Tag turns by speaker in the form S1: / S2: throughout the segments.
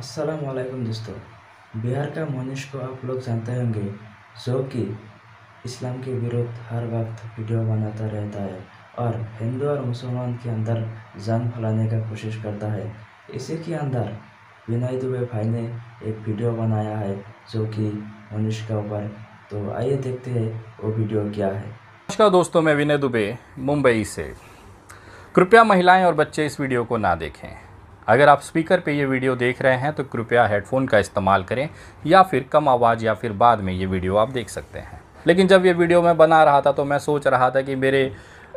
S1: अस्सलाम वालेकुम दोस्तों बिहार का मनीष को आप लोग जानते होंगे जो कि इस्लाम के विरुद्ध हर वक्त वीडियो बनाता रहता है और हिंदू और मुसलमान के अंदर जंग फैलाने का कोशिश करता है इसी के अंदर विनय दुबे भाई ने एक वीडियो बनाया है जो कि मनीष के ऊपर तो आइए देखते हैं वो वीडियो क्या है नमस्कार दोस्तों मैं विनय दुबे मुंबई से कृपया महिलाएं और बच्चे इस वीडियो को ना देखें अगर आप स्पीकर पे ये वीडियो देख रहे हैं तो कृपया हेडफोन का इस्तेमाल करें या फिर कम आवाज़ या फिर बाद में ये वीडियो आप देख सकते हैं लेकिन जब ये वीडियो मैं बना रहा था तो मैं सोच रहा था कि मेरे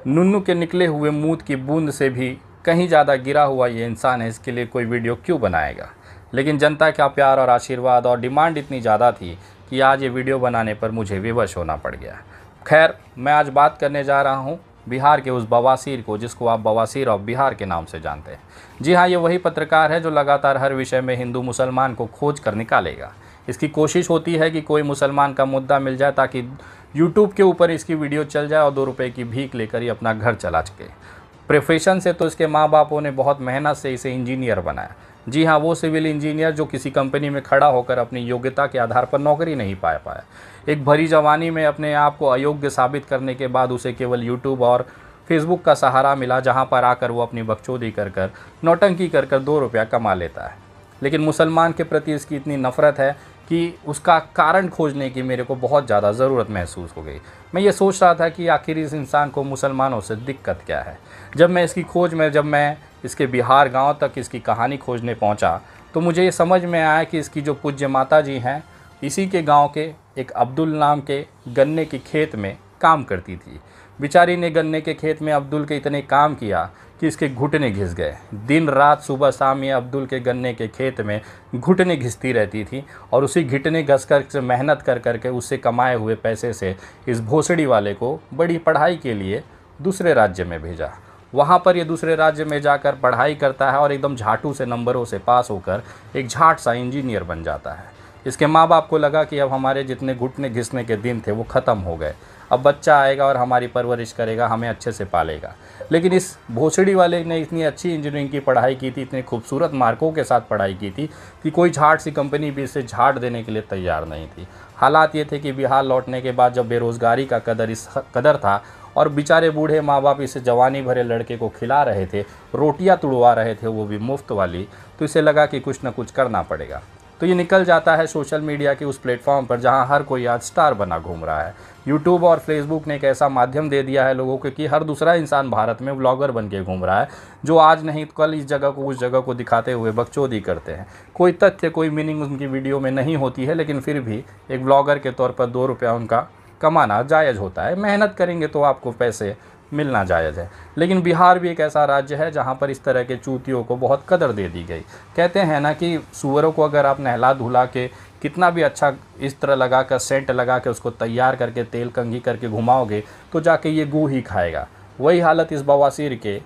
S1: नुन्नू के निकले हुए मूत की बूंद से भी कहीं ज़्यादा गिरा हुआ ये इंसान है इसके लिए कोई वीडियो क्यों बनाएगा लेकिन जनता का प्यार और आशीर्वाद और डिमांड इतनी ज़्यादा थी कि आज ये वीडियो बनाने पर मुझे विवश होना पड़ गया खैर मैं आज बात करने जा रहा हूँ बिहार के उस बवासीर को जिसको आप बवासीर ऑफ बिहार के नाम से जानते हैं जी हाँ ये वही पत्रकार है जो लगातार हर विषय में हिंदू मुसलमान को खोज कर निकालेगा इसकी कोशिश होती है कि कोई मुसलमान का मुद्दा मिल जाए ताकि यूट्यूब के ऊपर इसकी वीडियो चल जाए और दो रुपये की भीख लेकर ही अपना घर चला सके प्रोफेशन से तो इसके माँ बापों ने बहुत मेहनत से इसे इंजीनियर बनाया जी हाँ वो सिविल इंजीनियर जो किसी कंपनी में खड़ा होकर अपनी योग्यता के आधार पर नौकरी नहीं पा पाया एक भरी जवानी में अपने आप को अयोग्य साबित करने के बाद उसे केवल यूट्यूब और फेसबुक का सहारा मिला जहाँ पर आकर वो अपनी बकचोदी कर कर नौटंकी कर कर दो रुपया कमा लेता है लेकिन मुसलमान के प्रति इसकी इतनी नफ़रत है कि उसका कारण खोजने की मेरे को बहुत ज़्यादा ज़रूरत महसूस हो गई मैं ये सोच रहा था कि आखिर इस इंसान को मुसलमानों से दिक्कत क्या है जब मैं इसकी खोज में जब मैं इसके बिहार गांव तक इसकी कहानी खोजने पहुंचा तो मुझे ये समझ में आया कि इसकी जो पूज्य माता जी हैं इसी के गांव के एक अब्दुल नाम के गन्ने के खेत में काम करती थी बिचारी ने गन्ने के खेत में अब्दुल के इतने काम किया कि इसके घुटने घिस गए दिन रात सुबह शाम ये अब्दुल के गन्ने के खेत में घुटने घिसती रहती थी और उसी घिटने घस कर से मेहनत कर करके उससे कमाए हुए पैसे से इस भोसड़ी वाले को बड़ी पढ़ाई के लिए दूसरे राज्य में भेजा वहाँ पर ये दूसरे राज्य में जाकर पढ़ाई करता है और एकदम झाटू से नंबरों से पास होकर एक झाट सा इंजीनियर बन जाता है इसके माँ बाप को लगा कि अब हमारे जितने घुटने घिसने के दिन थे वो ख़त्म हो गए अब बच्चा आएगा और हमारी परवरिश करेगा हमें अच्छे से पालेगा लेकिन इस भोसड़ी वाले ने इतनी अच्छी इंजीनियरिंग की पढ़ाई की थी इतने खूबसूरत मार्कों के साथ पढ़ाई की थी कि कोई झाट सी कंपनी भी इसे झाट देने के लिए तैयार नहीं थी हालात ये थे कि बिहार लौटने के बाद जब बेरोज़गारी का कदर इस कदर था और बेचारे बूढ़े माँ बाप इसे जवानी भरे लड़के को खिला रहे थे रोटियाँ तुड़वा रहे थे वो भी मुफ्त वाली तो इसे लगा कि कुछ ना कुछ करना पड़ेगा तो ये निकल जाता है सोशल मीडिया के उस प्लेटफॉर्म पर जहाँ हर कोई आज स्टार बना घूम रहा है यूट्यूब और फेसबुक ने एक ऐसा माध्यम दे दिया है लोगों को कि हर दूसरा इंसान भारत में ब्लॉगर बन के घूम रहा है जो आज नहीं तो कल इस जगह को उस जगह को दिखाते हुए बकचोदी करते हैं कोई तथ्य कोई मीनिंग उनकी वीडियो में नहीं होती है लेकिन फिर भी एक ब्लॉगर के तौर पर दो रुपया उनका कमाना जायज़ होता है मेहनत करेंगे तो आपको पैसे मिलना जायज़ है लेकिन बिहार भी एक ऐसा राज्य है जहाँ पर इस तरह के चूतियों को बहुत कदर दे दी गई कहते हैं ना कि सुअरों को अगर आप नहला धुला के कितना भी अच्छा इस तरह लगा कर सेंट लगा के उसको तैयार करके तेल कंघी करके घुमाओगे तो जाके ये गू ही खाएगा वही हालत इस बवासीर के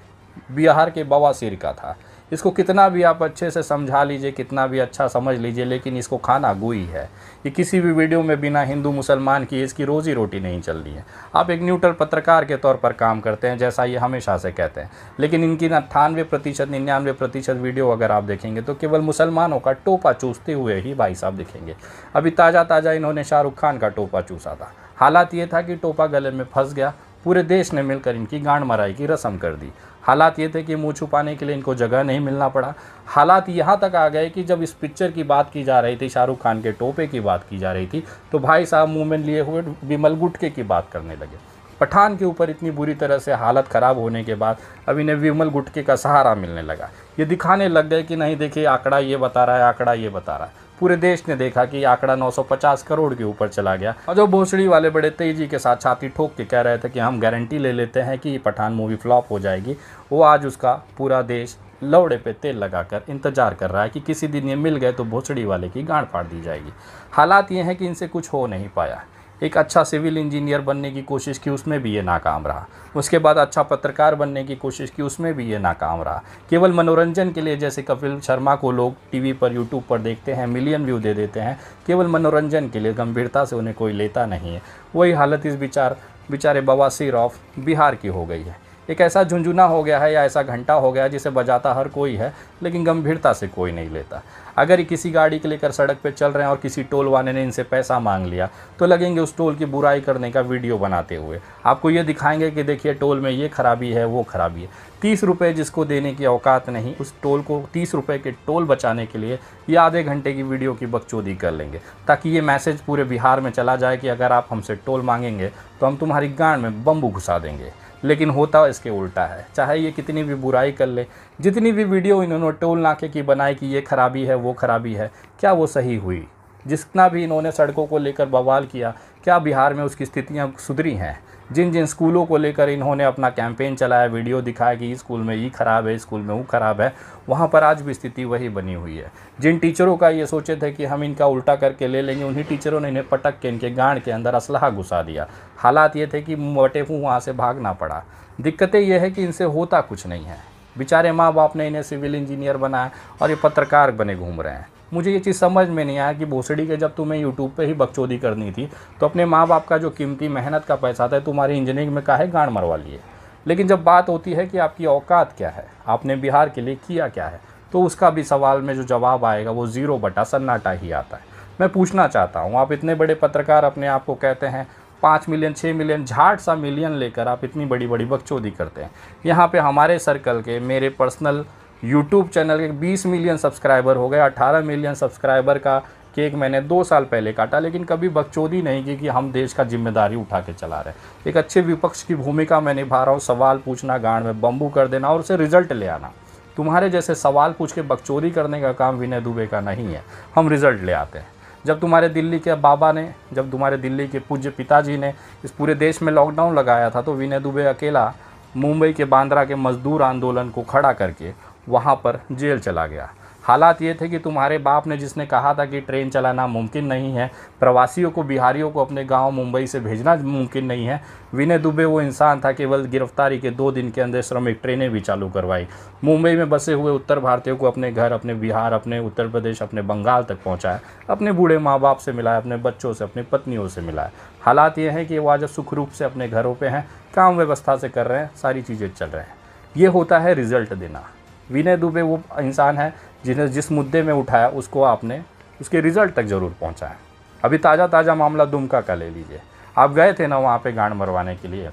S1: बिहार के बवासीर का था इसको कितना भी आप अच्छे से समझा लीजिए कितना भी अच्छा समझ लीजिए लेकिन इसको खाना गुई है ये किसी भी वीडियो में बिना हिंदू मुसलमान की इसकी रोज़ी रोटी नहीं चल रही है आप एक न्यूट्रल पत्रकार के तौर पर काम करते हैं जैसा ये हमेशा से कहते हैं लेकिन इनकी अट्ठानवे प्रतिशत निन्यानवे प्रतिशत वीडियो अगर आप देखेंगे तो केवल मुसलमानों का टोपा चूसते हुए ही भाई साहब दिखेंगे अभी ताज़ा ताज़ा इन्होंने शाहरुख खान का टोपा चूसा था हालात ये था कि टोपा गले में फंस गया पूरे देश ने मिलकर इनकी गांड मराई की रस्म कर दी हालात ये थे कि मुँह छुपाने के लिए इनको जगह नहीं मिलना पड़ा हालात यहाँ तक आ गए कि जब इस पिक्चर की बात की जा रही थी शाहरुख खान के टोपे की बात की जा रही थी तो भाई साहब मूवमेंट लिए हुए विमल गुटके की बात करने लगे पठान के ऊपर इतनी बुरी तरह से हालत ख़राब होने के बाद अब इन्हें विमल गुटके का सहारा मिलने लगा ये दिखाने लग गए कि नहीं देखिए आंकड़ा ये बता रहा है आंकड़ा ये बता रहा है पूरे देश ने देखा कि आंकड़ा 950 करोड़ के ऊपर चला गया और जो भोसड़ी वाले बड़े तेज़ी के साथ छाती ठोक के कह रहे थे कि हम गारंटी ले लेते हैं कि पठान मूवी फ्लॉप हो जाएगी वो आज उसका पूरा देश लौड़े पे तेल लगाकर इंतजार कर रहा है कि किसी दिन ये मिल गए तो भोसड़ी वाले की गांड फाड़ दी जाएगी हालात ये हैं कि इनसे कुछ हो नहीं पाया एक अच्छा सिविल इंजीनियर बनने की कोशिश की उसमें भी ये नाकाम रहा उसके बाद अच्छा पत्रकार बनने की कोशिश की उसमें भी ये नाकाम रहा केवल मनोरंजन के लिए जैसे कपिल शर्मा को लोग टीवी पर यूट्यूब पर देखते हैं मिलियन व्यू दे देते हैं केवल मनोरंजन के लिए गंभीरता से उन्हें कोई लेता नहीं है वही हालत इस विचार बेचारे बवासीर ऑफ बिहार की हो गई है एक ऐसा झुंझुना हो गया है या ऐसा घंटा हो गया जिसे बजाता हर कोई है लेकिन गंभीरता से कोई नहीं लेता अगर किसी गाड़ी के लेकर सड़क पर चल रहे हैं और किसी टोल वाले ने इनसे पैसा मांग लिया तो लगेंगे उस टोल की बुराई करने का वीडियो बनाते हुए आपको ये दिखाएंगे कि देखिए टोल में ये खराबी है वो खराबी है तीस रुपये जिसको देने की औकात नहीं उस टोल को तीस रुपये के टोल बचाने के लिए ये आधे घंटे की वीडियो की बकचोदी कर लेंगे ताकि ये मैसेज पूरे बिहार में चला जाए कि अगर आप हमसे टोल मांगेंगे तो हम तुम्हारी गांड में बम्बू घुसा देंगे लेकिन होता इसके उल्टा है चाहे ये कितनी भी बुराई कर ले जितनी भी वीडियो इन्होंने टोल नाके की बनाई कि ये खराबी है वो खराबी है क्या वो सही हुई जितना भी इन्होंने सड़कों को लेकर बवाल किया क्या बिहार में उसकी स्थितियाँ सुधरी हैं जिन जिन स्कूलों को लेकर इन्होंने अपना कैंपेन चलाया वीडियो दिखाया कि स्कूल में ये खराब है स्कूल में वो खराब है वहाँ पर आज भी स्थिति वही बनी हुई है जिन टीचरों का ये सोचे थे कि हम इनका उल्टा करके ले लेंगे उन्हीं टीचरों ने इन्हें पटक के इनके गांड के अंदर असलाह घुसा दिया हालात ये थे कि वटेफू वहाँ से भागना पड़ा दिक्कतें यह है कि इनसे होता कुछ नहीं है बेचारे माँ बाप ने इन्हें सिविल इंजीनियर बनाया और ये पत्रकार बने घूम रहे हैं मुझे ये चीज़ समझ में नहीं आया कि भोसड़ी के जब तुम्हें यूट्यूब पे ही बकचोदी करनी थी तो अपने माँ बाप का जो कीमती मेहनत का पैसा था तुम्हारी इंजीनियरिंग में काहे गाड़ मरवा लिए लेकिन जब बात होती है कि आपकी औकात क्या है आपने बिहार के लिए किया क्या है तो उसका भी सवाल में जो जवाब आएगा वो ज़ीरो बटा सन्नाटा ही आता है मैं पूछना चाहता हूँ आप इतने बड़े पत्रकार अपने आप को कहते हैं पाँच मिलियन छः मिलियन झाट सा मिलियन लेकर आप इतनी बड़ी बड़ी बकचोदी करते हैं यहाँ पे हमारे सर्कल के मेरे पर्सनल यूट्यूब चैनल के 20 मिलियन सब्सक्राइबर हो गए 18 मिलियन सब्सक्राइबर का केक मैंने दो साल पहले काटा लेकिन कभी बकचोदी नहीं की कि हम देश का जिम्मेदारी उठा के चला रहे हैं एक अच्छे विपक्ष की भूमिका मैं निभा रहा हूँ सवाल पूछना गांड में बम्बू कर देना और उसे रिजल्ट ले आना तुम्हारे जैसे सवाल पूछ के बकचोदी करने का काम विनय दुबे का नहीं है हम रिजल्ट ले आते हैं जब तुम्हारे दिल्ली के बाबा ने जब तुम्हारे दिल्ली के पूज्य पिताजी ने इस पूरे देश में लॉकडाउन लगाया था तो विनय दुबे अकेला मुंबई के बांद्रा के मजदूर आंदोलन को खड़ा करके वहाँ पर जेल चला गया हालात ये थे कि तुम्हारे बाप ने जिसने कहा था कि ट्रेन चलाना मुमकिन नहीं है प्रवासियों को बिहारियों को अपने गांव मुंबई से भेजना मुमकिन नहीं है विनय दुबे वो इंसान था केवल गिरफ्तारी के दो दिन के अंदर श्रमिक ट्रेनें भी चालू करवाई मुंबई में बसे हुए उत्तर भारतीयों को अपने घर अपने बिहार अपने उत्तर प्रदेश अपने बंगाल तक पहुँचाया अपने बूढ़े माँ बाप से मिलाया अपने बच्चों से अपनी पत्नियों से मिलाया हालात ये हैं कि वो आज सुख रूप से अपने घरों पर हैं काम व्यवस्था से कर रहे हैं सारी चीज़ें चल रहे हैं ये होता है रिजल्ट देना विनय दुबे वो इंसान हैं जिन्हें जिस मुद्दे में उठाया उसको आपने उसके रिज़ल्ट तक ज़रूर पहुँचा है अभी ताज़ा ताज़ा मामला दुमका का ले लीजिए आप गए थे ना वहाँ पर गांड मरवाने के लिए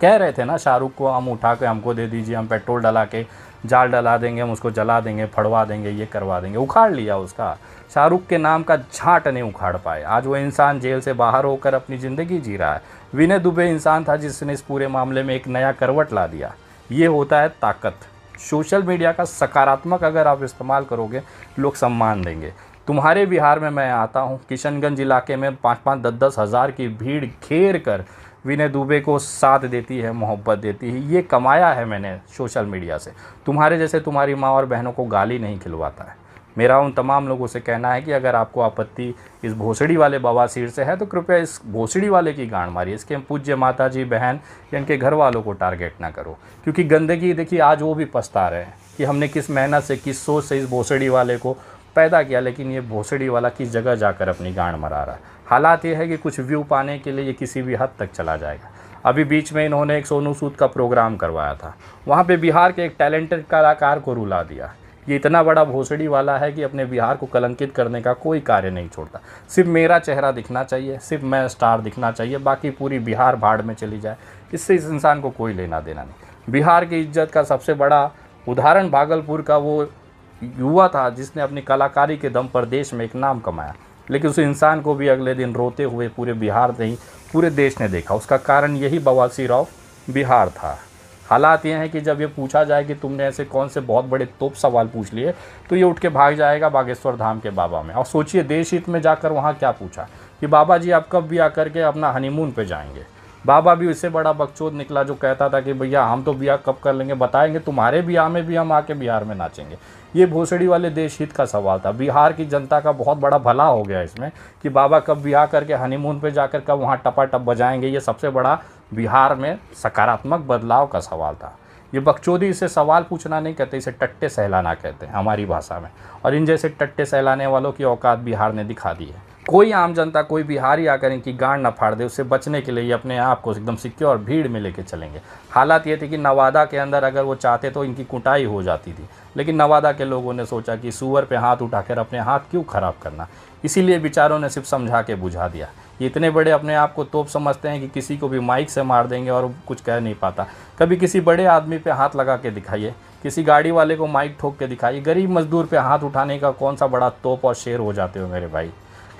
S1: कह रहे थे ना शाहरुख को हम उठा के हमको दे दीजिए हम पेट्रोल डला के जाल डला देंगे हम उसको जला देंगे फड़वा देंगे ये करवा देंगे उखाड़ लिया उसका शाहरुख के नाम का झाँट नहीं उखाड़ पाए आज वो इंसान जेल से बाहर होकर अपनी ज़िंदगी जी रहा है विनय दुबे इंसान था जिसने इस पूरे मामले में एक नया करवट ला दिया ये होता है ताकत सोशल मीडिया का सकारात्मक अगर आप इस्तेमाल करोगे लोग सम्मान देंगे तुम्हारे बिहार में मैं आता हूँ किशनगंज इलाके में पाँच पाँच दस दस हज़ार की भीड़ घेर कर विनय दुबे को साथ देती है मोहब्बत देती है ये कमाया है मैंने सोशल मीडिया से तुम्हारे जैसे तुम्हारी माँ और बहनों को गाली नहीं खिलवाता है मेरा उन तमाम लोगों से कहना है कि अगर आपको आपत्ति इस भोसड़ी वाले सिर से है तो कृपया इस भोसड़ी वाले की गांड मारिए इसके पूज्य माता जी बहन या इनके घर वालों को टारगेट ना करो क्योंकि गंदगी देखिए आज वो भी पछता रहे हैं कि हमने किस मेहनत से किस सोच से इस भोसड़ी वाले को पैदा किया लेकिन ये भोसड़ी वाला किस जगह जाकर अपनी गांड मरा रहा है हालात ये है कि कुछ व्यू पाने के लिए ये किसी भी हद तक चला जाएगा अभी बीच में इन्होंने एक सोनू सूद का प्रोग्राम करवाया था वहाँ पे बिहार के एक टैलेंटेड कलाकार को रुला दिया ये इतना बड़ा भोसड़ी वाला है कि अपने बिहार को कलंकित करने का कोई कार्य नहीं छोड़ता सिर्फ मेरा चेहरा दिखना चाहिए सिर्फ मैं स्टार दिखना चाहिए बाकी पूरी बिहार भाड़ में चली जाए इससे इस इंसान को कोई लेना देना नहीं बिहार की इज्जत का सबसे बड़ा उदाहरण भागलपुर का वो युवा था जिसने अपनी कलाकारी के दम पर देश में एक नाम कमाया लेकिन उस इंसान को भी अगले दिन रोते हुए पूरे बिहार नहीं पूरे देश ने देखा उसका कारण यही बवासी राव बिहार था हालात ये हैं कि जब ये पूछा जाए कि तुमने ऐसे कौन से बहुत बड़े तोप सवाल पूछ लिए तो ये उठ के भाग जाएगा बागेश्वर धाम के बाबा में और सोचिए देश हित में जाकर वहाँ क्या पूछा कि बाबा जी आप कब भी आकर के अपना हनीमून पे जाएंगे बाबा भी उससे बड़ा बकचोद निकला जो कहता था कि भैया हम तो ब्याह कब कर लेंगे बताएंगे तुम्हारे ब्याह में भी हम आके बिहार में नाचेंगे ये भोसड़ी वाले देश हित का सवाल था बिहार की जनता का बहुत बड़ा भला हो गया इसमें कि बाबा कब ब्याह करके हनीमून पे जाकर कब वहाँ टपा टप बजाएंगे ये सबसे बड़ा बिहार में सकारात्मक बदलाव का सवाल था ये बकचोदी इसे सवाल पूछना नहीं कहते इसे टट्टे सहलाना कहते हैं हमारी भाषा में और इन जैसे टट्टे सहलाने वालों की औकात बिहार ने दिखा दी है कोई आम जनता कोई बिहारी आकर इनकी गाड़ ना फाड़ दे उससे बचने के लिए अपने आप को एकदम सिक्योर भीड़ में लेके चलेंगे हालात ये थी कि नवादा के अंदर अगर वो चाहते तो इनकी कुटाई हो जाती थी लेकिन नवादा के लोगों ने सोचा कि सुअर पे हाथ उठाकर अपने हाथ क्यों खराब करना इसीलिए बेचारों ने सिर्फ समझा के बुझा दिया ये इतने बड़े अपने आप को तोप समझते हैं कि किसी को भी माइक से मार देंगे और कुछ कह नहीं पाता कभी किसी बड़े आदमी पे हाथ लगा के दिखाइए किसी गाड़ी वाले को माइक ठोक के दिखाइए गरीब मजदूर पे हाथ उठाने का कौन सा बड़ा तोप और शेर हो जाते हो मेरे भाई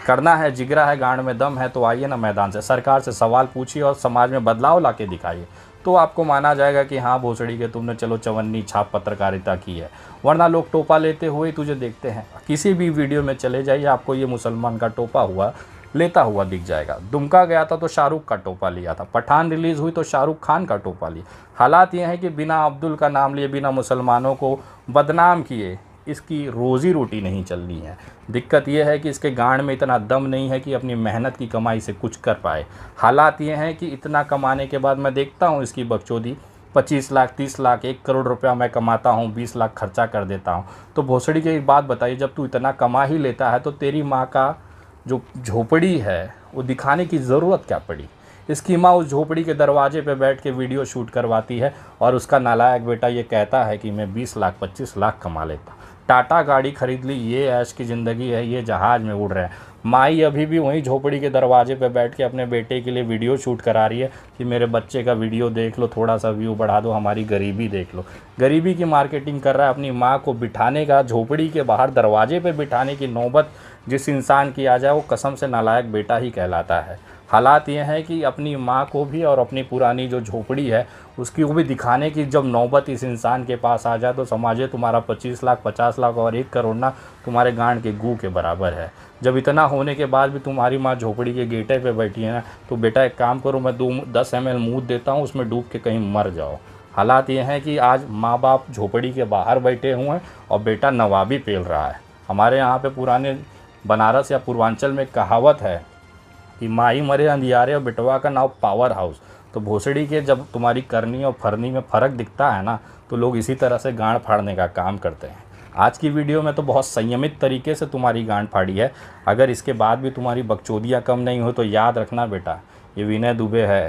S1: करना है जिगरा है गांड में दम है तो आइए ना मैदान से सरकार से सवाल पूछिए और समाज में बदलाव ला के दिखाइए तो आपको माना जाएगा कि हाँ भोसड़ी के तुमने चलो चवन्नी छाप पत्रकारिता की है वरना लोग टोपा लेते हुए तुझे देखते हैं किसी भी वीडियो में चले जाइए आपको ये मुसलमान का टोपा हुआ लेता हुआ दिख जाएगा दुमका गया था तो शाहरुख का टोपा लिया था पठान रिलीज़ हुई तो शाहरुख खान का टोपा लिया हालात ये हैं कि बिना अब्दुल का नाम लिए बिना मुसलमानों को बदनाम किए इसकी रोज़ी रोटी नहीं चलनी है दिक्कत यह है कि इसके गांड में इतना दम नहीं है कि अपनी मेहनत की कमाई से कुछ कर पाए हालात ये हैं कि इतना कमाने के बाद मैं देखता हूँ इसकी बगचौदी पच्चीस लाख तीस लाख एक करोड़ रुपया मैं कमाता हूँ बीस लाख खर्चा कर देता हूँ तो भोसड़ी की एक बात बताइए जब तू इतना कमा ही लेता है तो तेरी माँ का जो झोपड़ी है वो दिखाने की ज़रूरत क्या पड़ी इसकी माँ उस झोपड़ी के दरवाजे पे बैठ के वीडियो शूट करवाती है और उसका नालायक बेटा ये कहता है कि मैं 20 लाख 25 लाख कमा लेता टाटा गाड़ी खरीद ली ये ऐश की ज़िंदगी है ये जहाज़ में उड़ रहे हैं माई अभी भी वहीं झोपड़ी के दरवाजे पर बैठ के अपने बेटे के लिए वीडियो शूट करा रही है कि मेरे बच्चे का वीडियो देख लो थोड़ा सा व्यू बढ़ा दो हमारी गरीबी देख लो गरीबी की मार्केटिंग कर रहा है अपनी माँ को बिठाने का झोपड़ी के बाहर दरवाजे पर बिठाने की नौबत जिस इंसान की आ जाए वो कसम से नालायक बेटा ही कहलाता है हालात ये हैं कि अपनी माँ को भी और अपनी पुरानी जो झोपड़ी है उसकी को भी दिखाने की जब नौबत इस इंसान के पास आ जाए तो समाजे तुम्हारा पच्चीस लाख पचास लाख और एक करोड़ ना तुम्हारे गांड के गू के बराबर है जब इतना होने के बाद भी तुम्हारी माँ झोपड़ी के गेटे पे बैठी है ना तो बेटा एक काम करो मैं दो दस एम एल देता हूँ उसमें डूब के कहीं मर जाओ हालात ये हैं कि आज माँ बाप झोपड़ी के बाहर बैठे हुए हैं और बेटा नवाबी पेल रहा है हमारे यहाँ पे पुराने बनारस या पूर्वांचल में कहावत है हिमाही मरे अंधियारे और बिटवा का नाव पावर हाउस तो भोसड़ी के जब तुम्हारी करनी और फरनी में फ़र्क दिखता है ना तो लोग इसी तरह से गांड फाड़ने का काम करते हैं आज की वीडियो में तो बहुत संयमित तरीके से तुम्हारी गांड फाड़ी है अगर इसके बाद भी तुम्हारी बकचोदियाँ कम नहीं हो तो याद रखना बेटा ये विनय दुबे है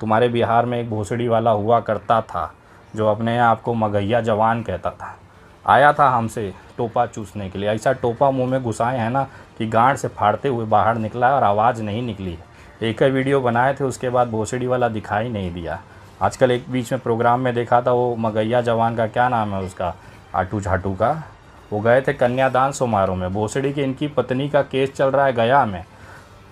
S1: तुम्हारे बिहार में एक भोसड़ी वाला हुआ करता था जो अपने आप को मगैया जवान कहता था आया था हमसे टोपा चूसने के लिए ऐसा टोपा मुंह में घुसाए हैं ना कि गांड से फाड़ते हुए बाहर निकला और आवाज़ नहीं निकली एक ही वीडियो बनाए थे उसके बाद भोसड़ी वाला दिखाई नहीं दिया आजकल एक बीच में प्रोग्राम में देखा था वो मगैया जवान का क्या नाम है उसका आटू झाटू का वो गए थे कन्यादान समारोह में भोसड़ी की इनकी पत्नी का केस चल रहा है गया में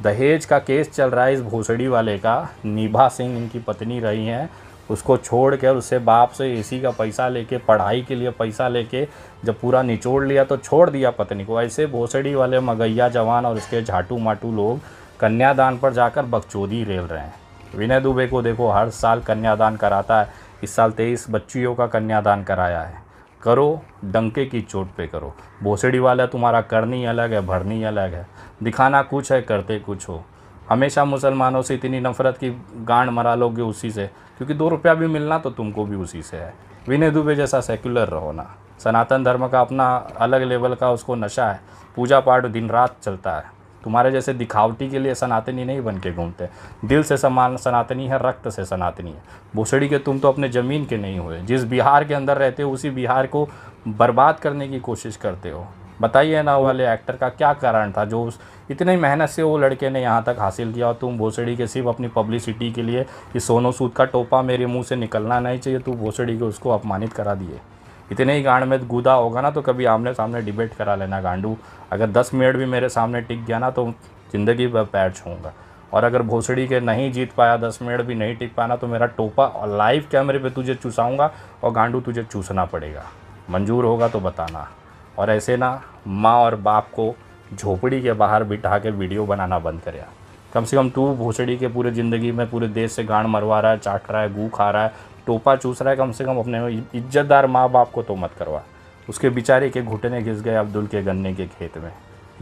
S1: दहेज का केस चल रहा है इस भोसड़ी वाले का निभा सिंह इनकी पत्नी रही हैं उसको छोड़ कर उससे बाप से एसी का पैसा लेके पढ़ाई के लिए पैसा लेके जब पूरा निचोड़ लिया तो छोड़ दिया पत्नी को ऐसे भोसड़ी वाले मगैया जवान और उसके झाटू माटू लोग कन्यादान पर जाकर बकचोदी रेल रहे हैं विनय दुबे को देखो हर साल कन्यादान कराता है इस साल तेईस बच्चियों का कन्यादान कराया है करो डंके की चोट पे करो भोसड़ी वाला तुम्हारा करनी अलग है भरनी अलग है दिखाना कुछ है करते कुछ हो हमेशा मुसलमानों से इतनी नफरत की गांड मरा लोगे उसी से क्योंकि दो रुपया भी मिलना तो तुमको भी उसी से है विनय दुबे जैसा सेक्युलर रहो ना सनातन धर्म का अपना अलग लेवल का उसको नशा है पूजा पाठ दिन रात चलता है तुम्हारे जैसे दिखावटी के लिए सनातनी नहीं बन के घूमते दिल से समान सनातनी है रक्त से सनातनी है भूसड़ी के तुम तो अपने ज़मीन के नहीं हुए जिस बिहार के अंदर रहते हो उसी बिहार को बर्बाद करने की कोशिश करते हो बताइए ना वाले एक्टर का क्या कारण था जो उस इतनी मेहनत से वो लड़के ने यहाँ तक हासिल किया और तुम भोसड़ी के सिर्फ अपनी पब्लिसिटी के लिए कि सोनू सूद का टोपा मेरे मुंह से निकलना नहीं चाहिए तू भोसड़ी के उसको अपमानित करा दिए इतने ही गांड में गुदा होगा ना तो कभी आमने सामने डिबेट करा लेना गांडू अगर दस मिनट भी मेरे सामने टिक गया ना तो ज़िंदगी भर पैर छूँगा और अगर भोसड़ी के नहीं जीत पाया दस मिनट भी नहीं टिक पाना तो मेरा टोपा और लाइव कैमरे पे तुझे चूसाऊँगा और गांडू तुझे चूसना पड़ेगा मंजूर होगा तो बताना और ऐसे ना माँ और बाप को झोपड़ी के बाहर बिठा के वीडियो बनाना बंद करे कम से कम तू भोसड़ी के पूरे ज़िंदगी में पूरे देश से गांड मरवा रहा है चाट रहा है गू खा रहा है टोपा चूस रहा है कम से कम अपने इज्जतदार माँ बाप को तो मत करवा उसके बेचारे के घुटने घिस गए अब्दुल के गन्ने के खेत में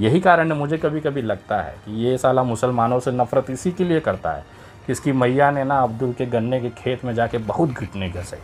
S1: यही कारण है मुझे कभी कभी लगता है कि ये साला मुसलमानों से नफरत इसी के लिए करता है कि इसकी मैया ने ना अब्दुल के गन्ने के खेत में जाके बहुत घुटने घसे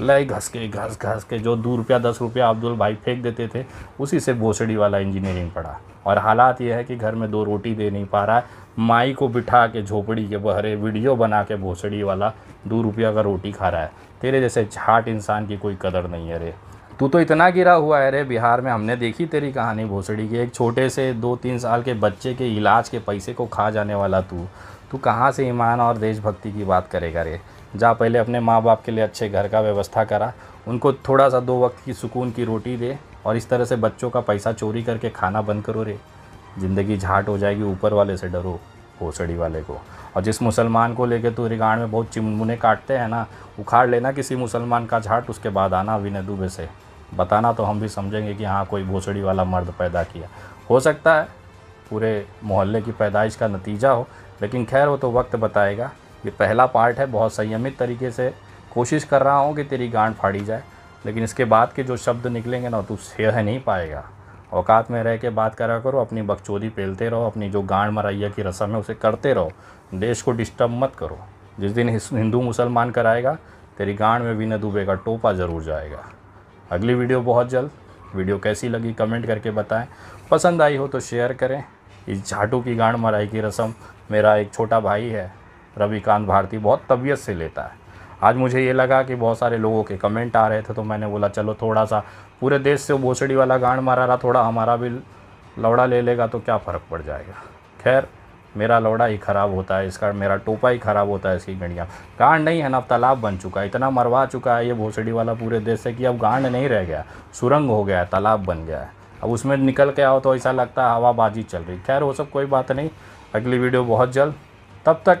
S1: लय घस के घस घस के जो दो रुपया दस रुपया अब्दुल भाई फेंक देते थे उसी से भोसड़ी वाला इंजीनियरिंग पढ़ा और हालात यह है कि घर में दो रोटी दे नहीं पा रहा है माई को बिठा के झोपड़ी के बहरे वीडियो बना के भोसड़ी वाला दो रुपया का रोटी खा रहा है तेरे जैसे छाट इंसान की कोई कदर नहीं है रे तू तो इतना गिरा हुआ है रे बिहार में हमने देखी तेरी कहानी भोसड़ी की एक छोटे से दो तीन साल के बच्चे के इलाज के पैसे को खा जाने वाला तू तू कहाँ से ईमान और देशभक्ति की बात करेगा रे जा पहले अपने माँ बाप के लिए अच्छे घर का व्यवस्था करा उनको थोड़ा सा दो वक्त की सुकून की रोटी दे और इस तरह से बच्चों का पैसा चोरी करके खाना बंद करो रे ज़िंदगी झाट हो जाएगी ऊपर वाले से डरो भोसड़ी वाले को और जिस मुसलमान को लेके तू रिगाड़ में बहुत चिमुने काटते हैं ना उखाड़ लेना किसी मुसलमान का झाट उसके बाद आना विनय दुबे से बताना तो हम भी समझेंगे कि हाँ कोई भोसड़ी वाला मर्द पैदा किया हो सकता है पूरे मोहल्ले की पैदाइश का नतीजा हो लेकिन खैर वो तो वक्त बताएगा ये पहला पार्ट है बहुत संयमित तरीके से कोशिश कर रहा हूँ कि तेरी गांड फाड़ी जाए लेकिन इसके बाद के जो शब्द निकलेंगे ना तू तो सह नहीं पाएगा औकात में रह के बात करा करो अपनी बकचोदी पेलते रहो अपनी जो गांड मराइया की रस्म है उसे करते रहो देश को डिस्टर्ब मत करो जिस दिन हिंदू मुसलमान कराएगा तेरी गांड में भी न दुबे का टोपा ज़रूर जाएगा अगली वीडियो बहुत जल्द वीडियो कैसी लगी कमेंट करके बताएं पसंद आई हो तो शेयर करें इस झाटू की गांड मराई की रस्म मेरा एक छोटा भाई है रविकांत भारती बहुत तबीयत से लेता है आज मुझे ये लगा कि बहुत सारे लोगों के कमेंट आ रहे थे तो मैंने बोला चलो थोड़ा सा पूरे देश से भोसड़ी वाला गांड मारा रहा थोड़ा हमारा भी लौड़ा ले लेगा तो क्या फ़र्क पड़ जाएगा खैर मेरा लौड़ा ही ख़राब होता है इसका मेरा टोपा ही ख़राब होता है इसकी गंडियाँ गांड नहीं है ना अब तालाब बन चुका है इतना मरवा चुका है ये भोसड़ी वाला पूरे देश से कि अब गांड नहीं रह गया सुरंग हो गया है तालाब बन गया है अब उसमें निकल के आओ तो ऐसा लगता है हवाबाजी चल रही खैर वो सब कोई बात नहीं अगली वीडियो बहुत जल्द तब तक